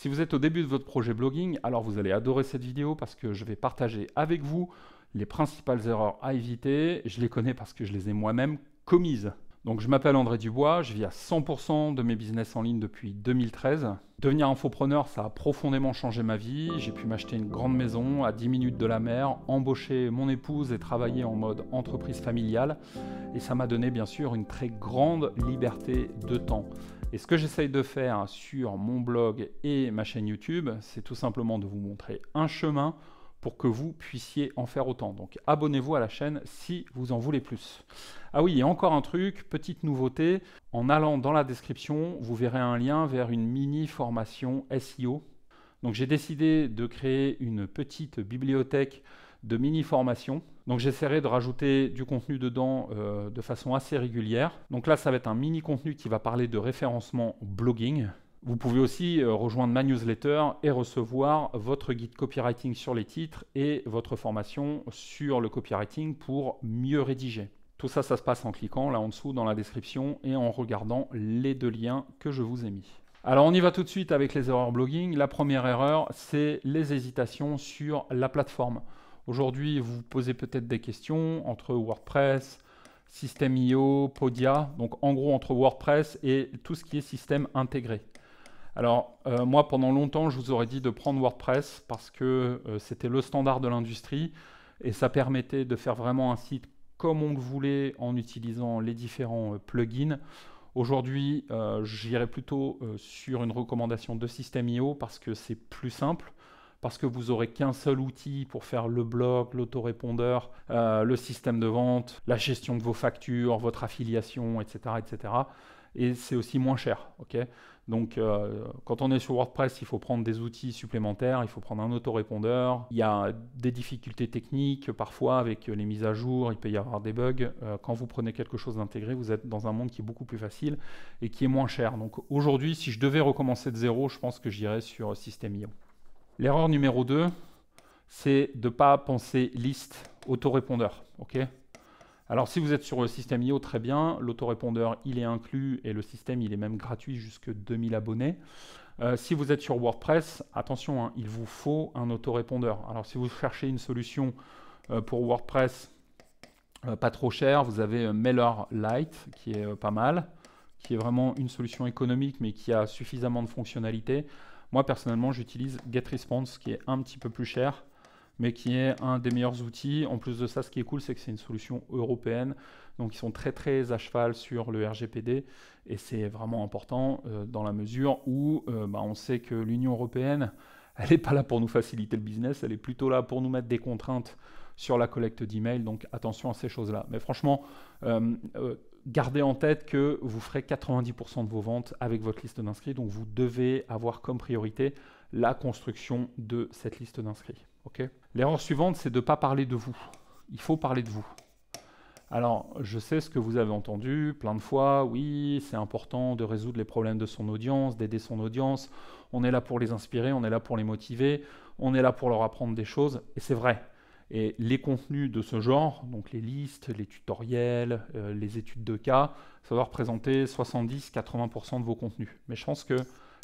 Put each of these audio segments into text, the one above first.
Si vous êtes au début de votre projet blogging, alors vous allez adorer cette vidéo parce que je vais partager avec vous les principales erreurs à éviter. Je les connais parce que je les ai moi-même commises. Donc je m'appelle André Dubois, je vis à 100% de mes business en ligne depuis 2013. Devenir infopreneur, ça a profondément changé ma vie. J'ai pu m'acheter une grande maison à 10 minutes de la mer, embaucher mon épouse et travailler en mode entreprise familiale. Et ça m'a donné bien sûr une très grande liberté de temps. Et ce que j'essaye de faire sur mon blog et ma chaîne YouTube, c'est tout simplement de vous montrer un chemin pour que vous puissiez en faire autant. Donc abonnez-vous à la chaîne si vous en voulez plus. Ah oui, et encore un truc, petite nouveauté, en allant dans la description, vous verrez un lien vers une mini formation SEO. Donc j'ai décidé de créer une petite bibliothèque de mini formation. Donc j'essaierai de rajouter du contenu dedans euh, de façon assez régulière. Donc là, ça va être un mini-contenu qui va parler de référencement blogging. Vous pouvez aussi euh, rejoindre ma newsletter et recevoir votre guide copywriting sur les titres et votre formation sur le copywriting pour mieux rédiger. Tout ça, ça se passe en cliquant là en dessous dans la description et en regardant les deux liens que je vous ai mis. Alors on y va tout de suite avec les erreurs blogging. La première erreur, c'est les hésitations sur la plateforme. Aujourd'hui, vous vous posez peut-être des questions entre WordPress, System.io, Podia, donc en gros entre WordPress et tout ce qui est système intégré. Alors euh, moi, pendant longtemps, je vous aurais dit de prendre WordPress parce que euh, c'était le standard de l'industrie et ça permettait de faire vraiment un site comme on le voulait en utilisant les différents euh, plugins. Aujourd'hui, j'irai plutôt sur une recommandation de System.io parce que c'est plus simple parce que vous aurez qu'un seul outil pour faire le blog, l'autorépondeur, euh, le système de vente, la gestion de vos factures, votre affiliation, etc. etc. Et c'est aussi moins cher. ok Donc euh, quand on est sur WordPress, il faut prendre des outils supplémentaires, il faut prendre un autorépondeur. Il y a des difficultés techniques parfois avec les mises à jour, il peut y avoir des bugs. Euh, quand vous prenez quelque chose d'intégré, vous êtes dans un monde qui est beaucoup plus facile et qui est moins cher. Donc aujourd'hui, si je devais recommencer de zéro, je pense que j'irais sur System.io. L'erreur numéro 2, c'est de ne pas penser liste autorépondeur. ok Alors si vous êtes sur le système IO, très bien, l'autorépondeur il est inclus et le système il est même gratuit jusque 2000 abonnés. Euh, si vous êtes sur WordPress, attention, hein, il vous faut un autorépondeur. Alors si vous cherchez une solution euh, pour WordPress euh, pas trop chère, vous avez Mailer Lite qui est pas mal, qui est vraiment une solution économique mais qui a suffisamment de fonctionnalités. Moi personnellement j'utilise GetResponse qui est un petit peu plus cher mais qui est un des meilleurs outils. En plus de ça, ce qui est cool, c'est que c'est une solution européenne. Donc ils sont très très à cheval sur le RGPD et c'est vraiment important euh, dans la mesure où euh, bah, on sait que l'Union européenne, elle n'est pas là pour nous faciliter le business, elle est plutôt là pour nous mettre des contraintes sur la collecte d'emails. Donc attention à ces choses-là. Mais franchement, euh, gardez en tête que vous ferez 90% de vos ventes avec votre liste d'inscrits, donc vous devez avoir comme priorité la construction de cette liste d'inscrits. OK, L'erreur suivante, c'est de ne pas parler de vous. Il faut parler de vous. Alors, je sais ce que vous avez entendu plein de fois, oui, c'est important de résoudre les problèmes de son audience, d'aider son audience, on est là pour les inspirer, on est là pour les motiver, on est là pour leur apprendre des choses, et c'est vrai. Et les contenus de ce genre, donc les listes, les tutoriels, euh, les études de cas, ça va représenter 70-80% de vos contenus. Mais je pense que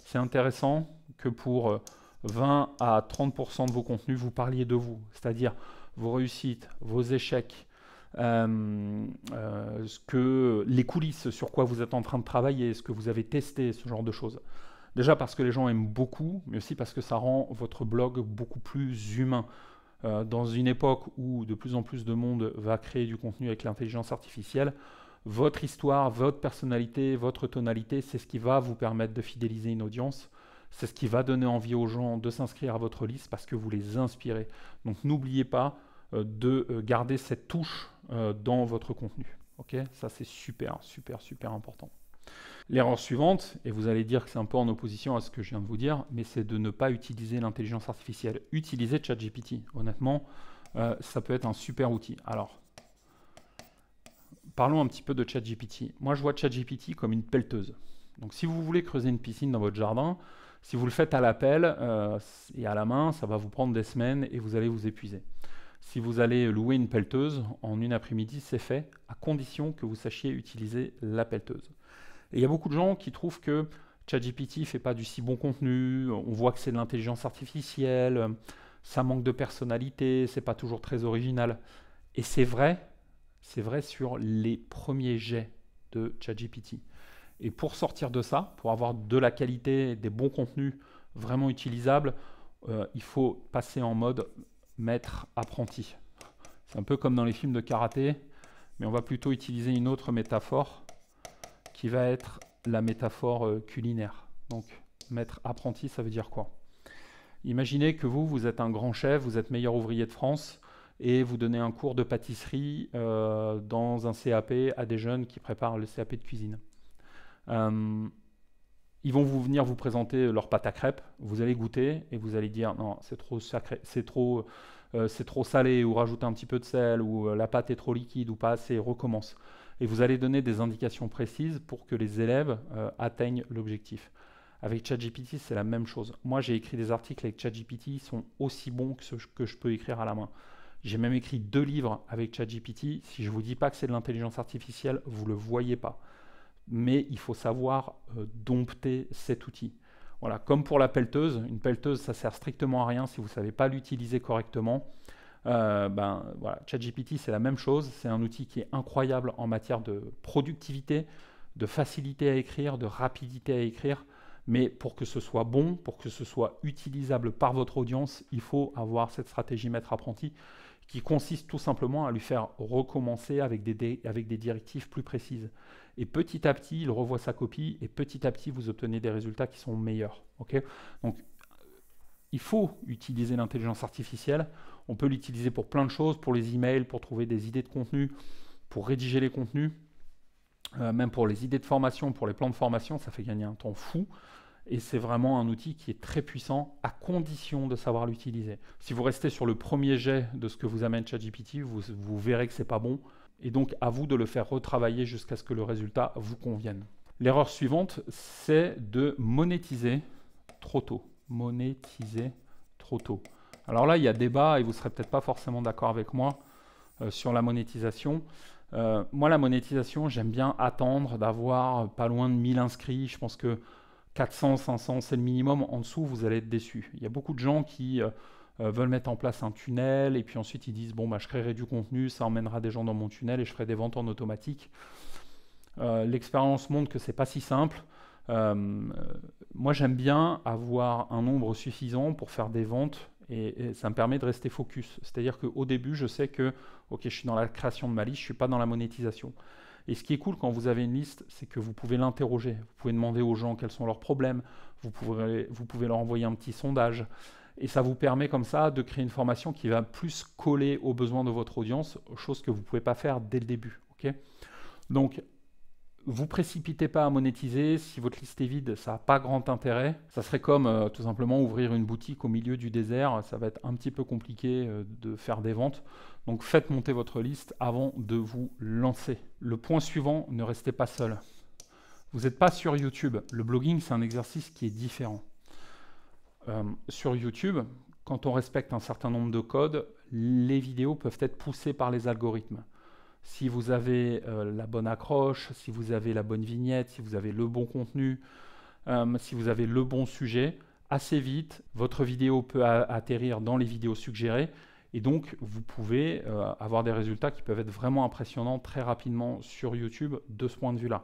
c'est intéressant que pour 20 euh, à 30% de vos contenus, vous parliez de vous, c'est-à-dire vos réussites, vos échecs, euh, ce que, les coulisses sur quoi vous êtes en train de travailler, ce que vous avez testé, ce genre de choses. Déjà parce que les gens aiment beaucoup, mais aussi parce que ça rend votre blog beaucoup plus humain. Euh, dans une époque où de plus en plus de monde va créer du contenu avec l'intelligence artificielle, votre histoire, votre personnalité, votre tonalité, c'est ce qui va vous permettre de fidéliser une audience. C'est ce qui va donner envie aux gens de s'inscrire à votre liste parce que vous les inspirez. Donc n'oubliez pas euh, de euh, garder cette touche dans votre contenu. Ça c'est super, super, super important. L'erreur suivante, et vous allez dire que c'est un peu en opposition à ce que je viens de vous dire, mais c'est de ne pas utiliser l'intelligence artificielle. Utilisez ChatGPT. Honnêtement, euh, ça peut être un super outil. Alors, parlons un petit peu de ChatGPT. Moi, je vois ChatGPT comme une pelleteuse. Donc, si vous voulez creuser une piscine dans votre jardin, si vous le faites à l'appel euh, et à la main, ça va vous prendre des semaines et vous allez vous épuiser. Si vous allez louer une pelleteuse, en une après-midi, c'est fait, à condition que vous sachiez utiliser la pelleteuse il y a beaucoup de gens qui trouvent que ChatGPT ne fait pas du si bon contenu, on voit que c'est de l'intelligence artificielle, ça manque de personnalité, c'est pas toujours très original. Et c'est vrai, c'est vrai sur les premiers jets de ChatGPT. Et pour sortir de ça, pour avoir de la qualité, des bons contenus vraiment utilisables, euh, il faut passer en mode maître apprenti. C'est un peu comme dans les films de karaté, mais on va plutôt utiliser une autre métaphore qui va être la métaphore euh, culinaire. Donc, maître apprenti, ça veut dire quoi Imaginez que vous, vous êtes un grand chef, vous êtes meilleur ouvrier de France et vous donnez un cours de pâtisserie euh, dans un CAP à des jeunes qui préparent le CAP de cuisine. Euh, ils vont vous venir vous présenter leur pâte à crêpes, vous allez goûter et vous allez dire non, c'est trop salé ou rajoutez un petit peu de sel ou la pâte est trop liquide ou pas assez, recommence et vous allez donner des indications précises pour que les élèves euh, atteignent l'objectif. Avec ChatGPT, c'est la même chose. Moi, j'ai écrit des articles avec ChatGPT, ils sont aussi bons que ce que je peux écrire à la main. J'ai même écrit deux livres avec ChatGPT. Si je ne vous dis pas que c'est de l'intelligence artificielle, vous ne le voyez pas. Mais il faut savoir euh, dompter cet outil. Voilà, comme pour la pelleteuse, une pelleteuse, ça sert strictement à rien si vous ne savez pas l'utiliser correctement. Euh, ben, voilà, ChatGPT, c'est la même chose. C'est un outil qui est incroyable en matière de productivité, de facilité à écrire, de rapidité à écrire. Mais pour que ce soit bon, pour que ce soit utilisable par votre audience, il faut avoir cette stratégie maître-apprenti qui consiste tout simplement à lui faire recommencer avec des, avec des directives plus précises. Et petit à petit, il revoit sa copie et petit à petit, vous obtenez des résultats qui sont meilleurs. Donc, il faut utiliser l'intelligence artificielle on peut l'utiliser pour plein de choses, pour les emails, pour trouver des idées de contenu, pour rédiger les contenus, euh, même pour les idées de formation, pour les plans de formation, ça fait gagner un temps fou. Et c'est vraiment un outil qui est très puissant à condition de savoir l'utiliser. Si vous restez sur le premier jet de ce que vous amène ChatGPT, vous, vous verrez que ce n'est pas bon. Et donc à vous de le faire retravailler jusqu'à ce que le résultat vous convienne. L'erreur suivante, c'est de monétiser trop tôt. Monétiser trop tôt. Alors là, il y a débat et vous ne serez peut-être pas forcément d'accord avec moi euh, sur la monétisation. Euh, moi, la monétisation, j'aime bien attendre d'avoir pas loin de 1000 inscrits. Je pense que 400, 500, c'est le minimum. En dessous, vous allez être déçu. Il y a beaucoup de gens qui euh, veulent mettre en place un tunnel et puis ensuite ils disent Bon, bah, je créerai du contenu, ça emmènera des gens dans mon tunnel et je ferai des ventes en automatique. L'expérience montre que c'est pas si simple. moi, j'aime bien avoir un nombre suffisant pour faire des ventes et, ça me permet de rester focus. C'est-à-dire qu'au début, je sais que, ok, je suis dans la création de ma liste, je ne suis pas dans la monétisation. Et ce qui est cool quand vous avez une liste, c'est que vous pouvez l'interroger. Vous pouvez demander aux gens quels sont leurs problèmes. Vous pouvez, vous pouvez leur envoyer un petit sondage. Et ça vous permet comme ça de créer une formation qui va plus coller aux besoins de votre audience, chose que vous ne pouvez pas faire dès le début. Ok Donc vous précipitez pas à monétiser. Si votre liste est vide, ça n'a pas grand intérêt. Ça serait comme euh, tout simplement ouvrir une boutique au milieu du désert. Ça va être un petit peu compliqué euh, de faire des ventes. Donc faites monter votre liste avant de vous lancer. Le point suivant, ne restez pas seul. Vous n'êtes pas sur YouTube. Le blogging, c'est un exercice qui est différent. Euh, sur YouTube, quand on respecte un certain nombre de codes, les vidéos peuvent être poussées par les algorithmes si vous avez euh, la bonne accroche, si vous avez la bonne vignette, si vous avez le bon contenu, euh, si vous avez le bon sujet, assez vite, votre vidéo peut atterrir dans les vidéos suggérées. Et donc, vous pouvez euh, avoir des résultats qui peuvent être vraiment impressionnants très rapidement sur YouTube de ce point de vue-là.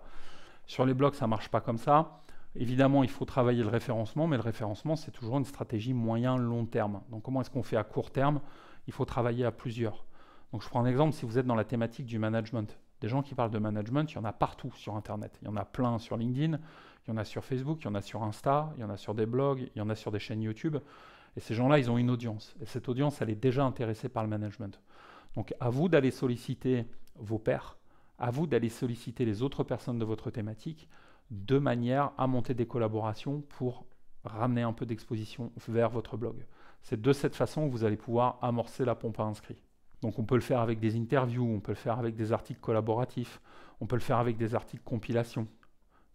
Sur les blogs, ça ne marche pas comme ça. Évidemment, il faut travailler le référencement, mais le référencement, c'est toujours une stratégie moyen-long terme. Donc, comment est-ce qu'on fait à court terme Il faut travailler à plusieurs. Donc je prends un exemple, si vous êtes dans la thématique du management, des gens qui parlent de management, il y en a partout sur Internet. Il y en a plein sur LinkedIn, il y en a sur Facebook, il y en a sur Insta, il y en a sur des blogs, il y en a sur des chaînes YouTube. Et ces gens-là, ils ont une audience. Et cette audience, elle est déjà intéressée par le management. Donc à vous d'aller solliciter vos pairs, à vous d'aller solliciter les autres personnes de votre thématique de manière à monter des collaborations pour ramener un peu d'exposition vers votre blog. C'est de cette façon que vous allez pouvoir amorcer la pompe à inscrits. Donc on peut le faire avec des interviews, on peut le faire avec des articles collaboratifs, on peut le faire avec des articles compilation.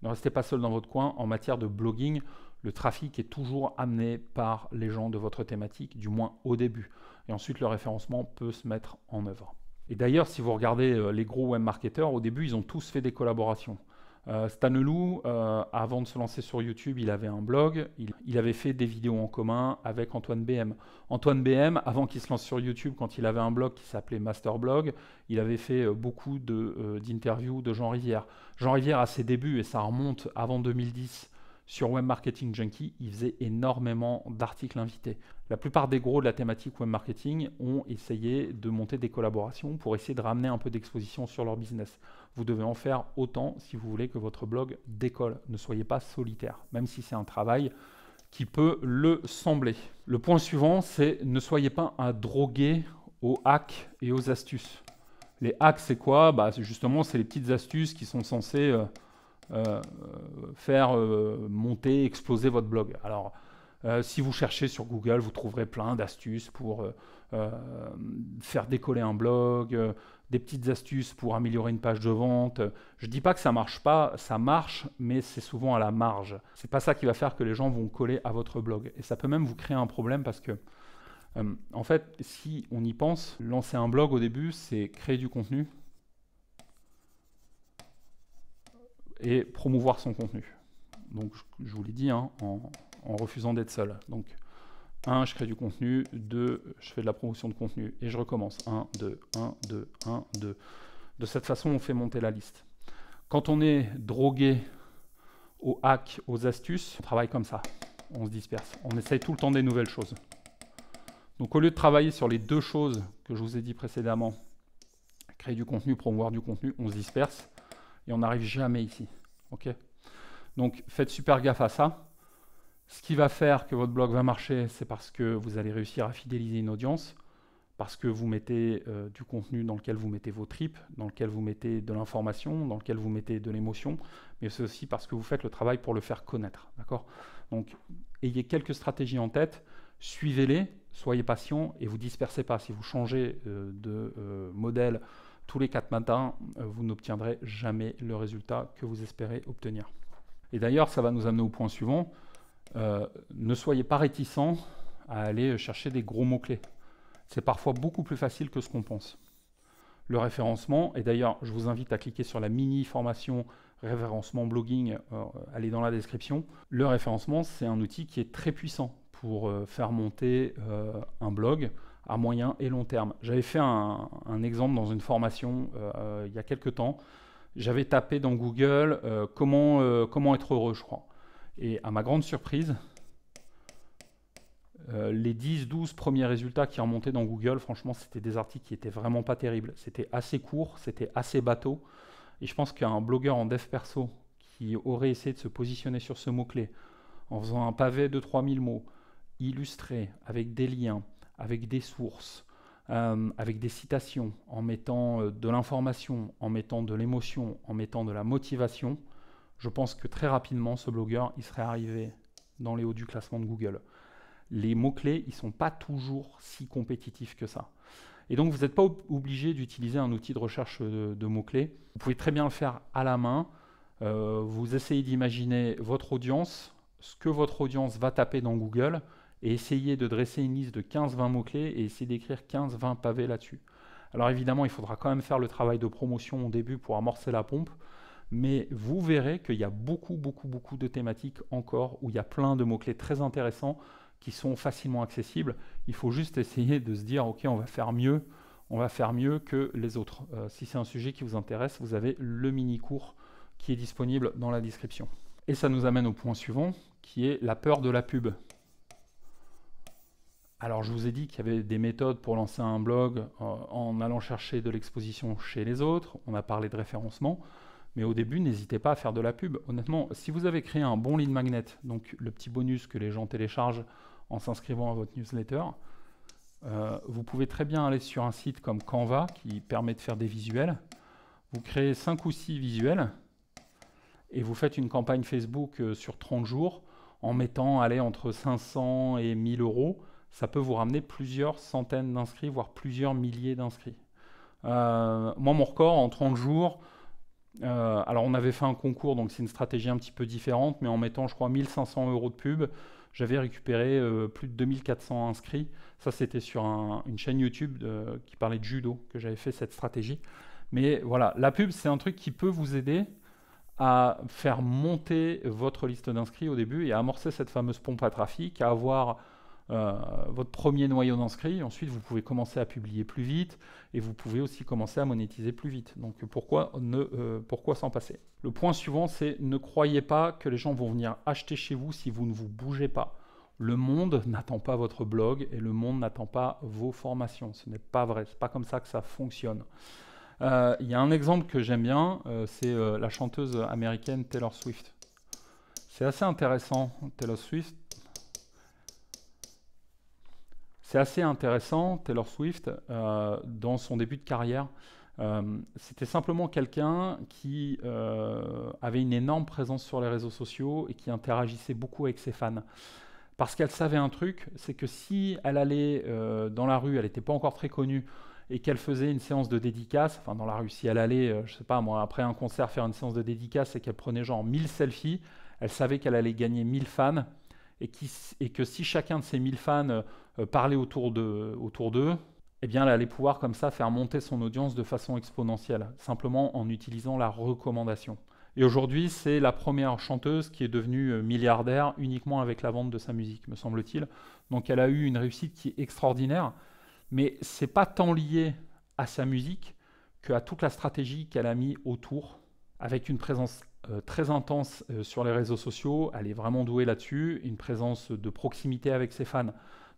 Ne restez pas seul dans votre coin. En matière de blogging, le trafic est toujours amené par les gens de votre thématique, du moins au début. Et ensuite, le référencement peut se mettre en œuvre. Et d'ailleurs, si vous regardez euh, les gros marketeurs, au début, ils ont tous fait des collaborations. Euh, Stanelou, euh, avant de se lancer sur YouTube, il avait un blog, il, avait fait des vidéos en commun avec Antoine BM. Antoine BM, avant qu'il se lance sur YouTube, quand il avait un blog qui s'appelait Masterblog, il avait fait euh, beaucoup d'interviews de, de, Jean Rivière. Jean Rivière, à ses débuts, et ça remonte avant 2010, sur Web Marketing Junkie, il faisait énormément d'articles invités. La plupart des gros de la thématique web marketing ont essayé de monter des collaborations pour essayer de ramener un peu d'exposition sur leur business. Vous devez en faire autant si vous voulez que votre blog décolle. Ne soyez pas solitaire, même si c'est un travail qui peut le sembler. Le point suivant, c'est ne soyez pas un drogué aux hacks et aux astuces. Les hacks, c'est quoi bah, Justement, c'est les petites astuces qui sont censées euh, euh, faire euh, monter, exploser votre blog. Alors, si vous cherchez sur Google, vous trouverez plein d'astuces pour faire décoller un blog, des petites astuces pour améliorer une page de vente. Je ne dis pas que ça ne marche pas, ça marche, mais c'est souvent à la marge. C'est pas ça qui va faire que les gens vont coller à votre blog. Et ça peut même vous créer un problème parce que, euh, en fait, si on y pense, lancer un blog au début, c'est créer du contenu et promouvoir son contenu. Donc, je, vous l'ai dit, hein, en, en refusant d'être seul. Donc, 1, je crée du contenu, 2, je fais de la promotion de contenu, et je recommence. 1, 2, 1, 2, 1, 2. De cette façon, on fait monter la liste. Quand on est drogué aux hacks, aux astuces, on travaille comme ça. On se disperse. On essaye tout le temps des nouvelles choses. Donc au lieu de travailler sur les deux choses que je vous ai dit précédemment, créer du contenu, promouvoir du contenu, on se disperse et on n'arrive jamais ici. Ok Donc faites super gaffe à ça. Ce qui va faire que votre blog va marcher, c'est parce que vous allez réussir à fidéliser une audience, parce que vous mettez euh, du contenu dans lequel vous mettez vos tripes, dans lequel vous mettez de l'information, dans lequel vous mettez de l'émotion, mais c'est aussi parce que vous faites le travail pour le faire connaître. D'accord Donc, ayez quelques stratégies en tête, suivez-les, soyez patient et vous dispersez pas. Si vous changez euh, de euh, modèle tous les quatre matins, vous n'obtiendrez jamais le résultat que vous espérez obtenir. Et d'ailleurs, ça va nous amener au point suivant. Euh, ne soyez pas réticents à aller chercher des gros mots-clés. C'est parfois beaucoup plus facile que ce qu'on pense. Le référencement, et d'ailleurs je vous invite à cliquer sur la mini-formation référencement blogging, elle euh, allez dans la description. Le référencement, c'est un outil qui est très puissant pour euh, faire monter un blog à moyen et long terme. J'avais fait un, exemple dans une formation il y a quelques temps. J'avais tapé dans Google comment, comment être heureux, je crois. Et à ma grande surprise, euh, les 10-12 premiers résultats qui remontaient dans Google, franchement, c'était des articles qui n'étaient vraiment pas terribles. C'était assez court, c'était assez bateau. Et je pense qu'un blogueur en dev perso qui aurait essayé de se positionner sur ce mot-clé en faisant un pavé de 3000 mots, illustré avec des liens, avec des sources, euh, avec des citations, en mettant euh, de l'information, en mettant de l'émotion, en mettant de la motivation, je pense que très rapidement, ce blogueur, il serait arrivé dans les hauts du classement de Google. Les mots-clés, ils ne sont pas toujours si compétitifs que ça. Et donc, vous n'êtes pas obligé d'utiliser un outil de recherche euh, de, mots-clés. Vous pouvez très bien le faire à la main. Euh, vous essayez d'imaginer votre audience, ce que votre audience va taper dans Google, et essayez de dresser une liste de 15-20 mots-clés et essayer d'écrire 15-20 pavés là-dessus. Alors évidemment, il faudra quand même faire le travail de promotion au début pour amorcer la pompe, mais vous verrez qu'il y a beaucoup, beaucoup, beaucoup de thématiques encore où il y a plein de mots-clés très intéressants qui sont facilement accessibles. Il faut juste essayer de se dire, OK, on va faire mieux, on va faire mieux que les autres. Euh, si c'est un sujet qui vous intéresse, vous avez le mini-cours qui est disponible dans la description. Et ça nous amène au point suivant, qui est la peur de la pub. Alors je vous ai dit qu'il y avait des méthodes pour lancer un blog euh, en allant chercher de l'exposition chez les autres, on a parlé de référencement, mais au début, n'hésitez pas à faire de la pub. Honnêtement, si vous avez créé un bon lead magnet, donc le petit bonus que les gens téléchargent en s'inscrivant à votre newsletter, euh, vous pouvez très bien aller sur un site comme Canva qui permet de faire des visuels. Vous créez 5 ou 6 visuels et vous faites une campagne Facebook euh, sur 30 jours en mettant entre 500 et 1000 euros. Ça peut vous ramener plusieurs centaines d'inscrits, voire plusieurs milliers d'inscrits. Euh, moi, mon record en 30 jours, euh, alors on avait fait un concours, donc c'est une stratégie un petit peu différente, mais en mettant je crois 1500 euros de pub, j'avais récupéré euh, plus de 2400 inscrits. Ça c'était sur une chaîne YouTube qui parlait de judo, que j'avais fait cette stratégie. Mais voilà, la pub c'est un truc qui peut vous aider à faire monter votre liste d'inscrits au début et à amorcer cette fameuse pompe à trafic, à avoir euh, votre premier noyau d'inscrits. Ensuite, vous pouvez commencer à publier plus vite et vous pouvez aussi commencer à monétiser plus vite. Donc pourquoi euh, pourquoi s'en passer Le point suivant, c'est ne croyez pas que les gens vont venir acheter chez vous si vous ne vous bougez pas. Le monde n'attend pas votre blog et le monde n'attend pas vos formations. Ce n'est pas vrai. C'est pas comme ça que ça fonctionne. Euh, il y a un exemple que j'aime bien, c'est la chanteuse américaine Taylor Swift. C'est assez intéressant, Taylor Swift, c'est assez intéressant, Taylor Swift, euh, dans son début de carrière, euh, c'était simplement quelqu'un qui euh, avait une énorme présence sur les réseaux sociaux et qui interagissait beaucoup avec ses fans. Parce qu'elle savait un truc, c'est que si elle allait dans la rue, elle n'était pas encore très connue, et qu'elle faisait une séance de dédicace, enfin dans la rue, si elle allait, je sais pas moi, après un concert faire une séance de dédicace et qu'elle prenait genre 1000 selfies, elle savait qu'elle allait gagner 1000 fans, et, et que si chacun de ces 1000 fans euh, parler autour d'eux, autour eh bien, elle allait pouvoir comme ça faire monter son audience de façon exponentielle, simplement en utilisant la recommandation. Et aujourd'hui, c'est la première chanteuse qui est devenue euh, milliardaire uniquement avec la vente de sa musique, me semble-t-il. Donc elle a eu une réussite qui est extraordinaire, mais c'est pas tant lié à sa musique qu'à toute la stratégie qu'elle a mis autour, avec une présence euh, très intense sur les réseaux sociaux. Elle est vraiment douée là-dessus, une présence de proximité avec ses fans.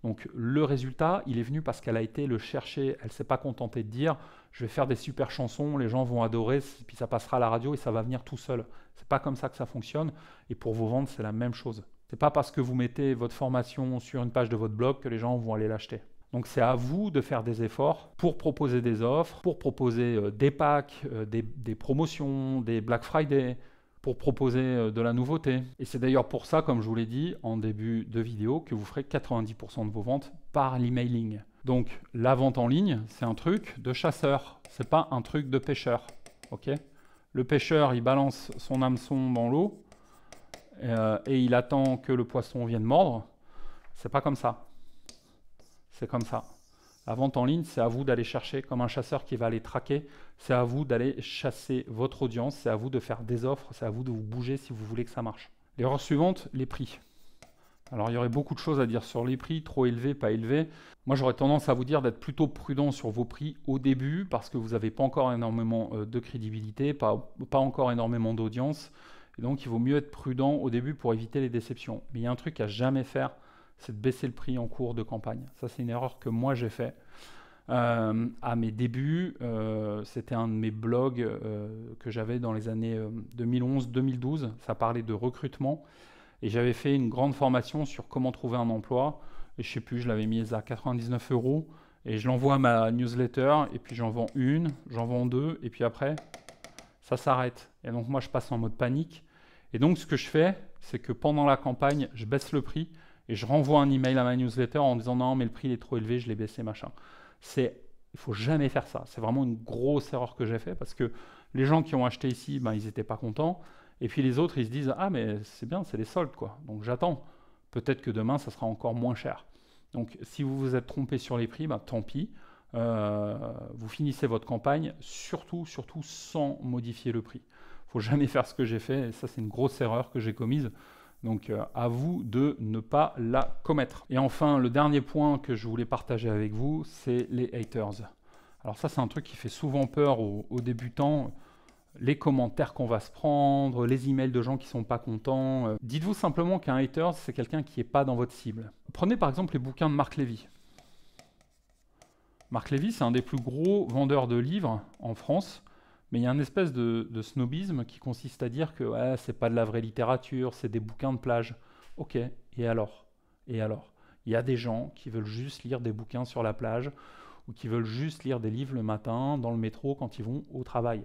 Donc le résultat, il est venu parce qu'elle a été le chercher. Elle s'est pas contentée de dire je vais faire des super chansons, les gens vont adorer, puis ça passera à la radio et ça va venir tout seul. C'est pas comme ça que ça fonctionne. Et pour vos ventes, c'est la même chose. C'est pas parce que vous mettez votre formation sur une page de votre blog que les gens vont aller l'acheter. Donc c'est à vous de faire des efforts pour proposer des offres, pour proposer euh, des packs, euh, des promotions, des Black Friday, pour proposer euh, de la nouveauté. Et c'est d'ailleurs pour ça, comme je vous l'ai dit en début de vidéo, que vous ferez 90% de vos ventes par l'emailing. Donc la vente en ligne, c'est un truc de chasseur, c'est pas un truc de pêcheur. Ok Le pêcheur, il balance son hameçon dans l'eau euh, et il attend que le poisson vienne mordre. C'est pas comme ça. C'est comme ça. La vente en ligne, c'est à vous d'aller chercher comme un chasseur qui va aller traquer. C'est à vous d'aller chasser votre audience. C'est à vous de faire des offres. C'est à vous de vous bouger si vous voulez que ça marche. L'erreur suivante, les prix. Alors il y aurait beaucoup de choses à dire sur les prix, trop élevés, pas élevés. Moi j'aurais tendance à vous dire d'être plutôt prudent sur vos prix au début parce que vous n'avez pas encore énormément euh, de crédibilité, pas, pas encore énormément d'audience. Et donc il vaut mieux être prudent au début pour éviter les déceptions. Mais il y a un truc à jamais faire c'est de baisser le prix en cours de campagne. Ça, c'est une erreur que moi j'ai fait. Euh, à mes débuts, euh, c'était un de mes blogs euh, que j'avais dans les années 2011-2012. Ça parlait de recrutement. Et j'avais fait une grande formation sur comment trouver un emploi. Et je sais plus, je l'avais mise à 99 euros. Et je l'envoie à ma newsletter. Et puis j'en vends une, j'en vends deux. Et puis après, ça s'arrête. Et donc moi, je passe en mode panique. Et donc ce que je fais, c'est que pendant la campagne, je baisse le prix et je renvoie un email à ma newsletter en disant non, mais le prix est trop élevé, je l'ai baissé, machin. C'est, il faut jamais faire ça. C'est vraiment une grosse erreur que j'ai fait parce que les gens qui ont acheté ici, ben, ils n'étaient pas contents. Et puis les autres, ils se disent ah mais c'est bien, c'est les soldes quoi. Donc j'attends. Peut-être que demain, ça sera encore moins cher. Donc si vous vous êtes trompé sur les prix, ben, tant pis. Euh, vous finissez votre campagne, surtout, surtout sans modifier le prix. Il Faut jamais faire ce que j'ai fait. Et ça, c'est une grosse erreur que j'ai commise. Donc euh, à vous de ne pas la commettre. Et enfin, le dernier point que je voulais partager avec vous, c'est les haters. Alors ça, c'est un truc qui fait souvent peur aux, débutants. Les commentaires qu'on va se prendre, les emails de gens qui sont pas contents. Euh. Dites-vous simplement qu'un hater, c'est quelqu'un qui n'est pas dans votre cible. Prenez par exemple les bouquins de Marc Lévy. Marc Lévy, c'est un des plus gros vendeurs de livres en France. Mais il y a une espèce de, snobisme qui consiste à dire que ouais, c'est pas de la vraie littérature, c'est des bouquins de plage. Ok, et alors Et alors Il y a des gens qui veulent juste lire des bouquins sur la plage ou qui veulent juste lire des livres le matin dans le métro quand ils vont au travail.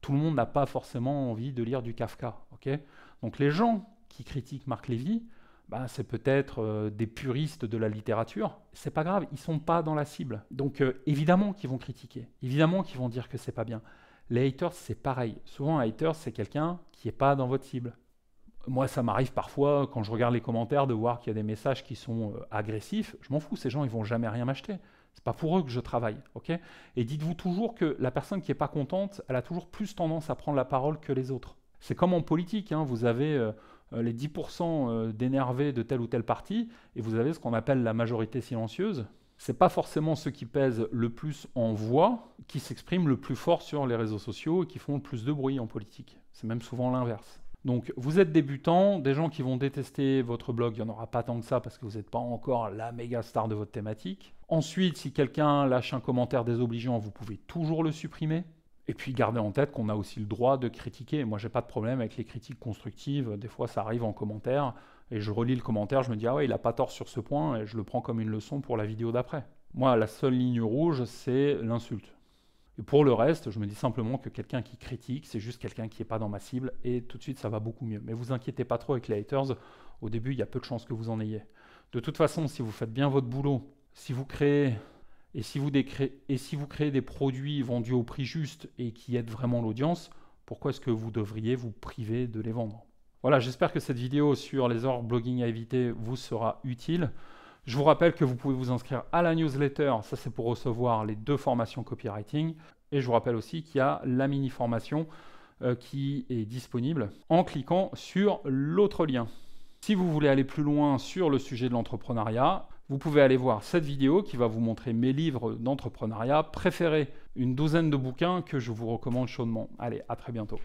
Tout le monde n'a pas forcément envie de lire du Kafka. ok Donc les gens qui critiquent Marc Lévy, bah, c'est peut-être euh, des puristes de la littérature. C'est pas grave, ils sont pas dans la cible. Donc euh, évidemment qu'ils vont critiquer, évidemment qu'ils vont dire que c'est pas bien. Les haters, c'est pareil. Souvent, un hater, c'est quelqu'un qui n'est pas dans votre cible. Moi, ça m'arrive parfois, quand je regarde les commentaires, de voir qu'il y a des messages qui sont euh, agressifs. Je m'en fous, ces gens, ils vont jamais rien m'acheter. C'est pas pour eux que je travaille, Et dites-vous toujours que la personne qui n'est pas contente, elle a toujours plus tendance à prendre la parole que les autres. C'est comme en politique, hein. vous avez euh, euh, les 10% d'énervés de tel ou tel parti, et vous avez ce qu'on appelle la majorité silencieuse, c'est pas forcément ceux qui pèsent le plus en voix qui s'expriment le plus fort sur les réseaux sociaux et qui font le plus de bruit en politique. C'est même souvent l'inverse. Donc vous êtes débutant, des gens qui vont détester votre blog, il n'y en aura pas tant que ça parce que vous n'êtes pas encore la méga star de votre thématique. Ensuite, si quelqu'un lâche un commentaire désobligeant, vous pouvez toujours le supprimer. Et puis gardez en tête qu'on a aussi le droit de critiquer. Moi, j'ai pas de problème avec les critiques constructives. Des fois, ça arrive en commentaire et je relis le commentaire, je me dis ah ouais, il a pas tort sur ce point et je le prends comme une leçon pour la vidéo d'après. Moi, la seule ligne rouge, c'est l'insulte. Et pour le reste, je me dis simplement que quelqu'un qui critique, c'est juste quelqu'un qui n'est pas dans ma cible et tout de suite ça va beaucoup mieux. Mais vous inquiétez pas trop avec les haters, au début, il y a peu de chances que vous en ayez. De toute façon, si vous faites bien votre boulot, si vous créez et si vous créez des produits vendus au prix juste et qui aident vraiment l'audience, pourquoi est-ce que vous devriez vous priver de les vendre voilà, j'espère que cette vidéo sur les erreurs blogging à éviter vous sera utile. Je vous rappelle que vous pouvez vous inscrire à la newsletter, ça c'est pour recevoir les deux formations copywriting. Et je vous rappelle aussi qu'il y a la mini-formation euh, qui est disponible en cliquant sur l'autre lien. Si vous voulez aller plus loin sur le sujet de l'entrepreneuriat, vous pouvez aller voir cette vidéo qui va vous montrer mes livres d'entrepreneuriat préférés, une douzaine de bouquins que je vous recommande chaudement. Allez, à très bientôt.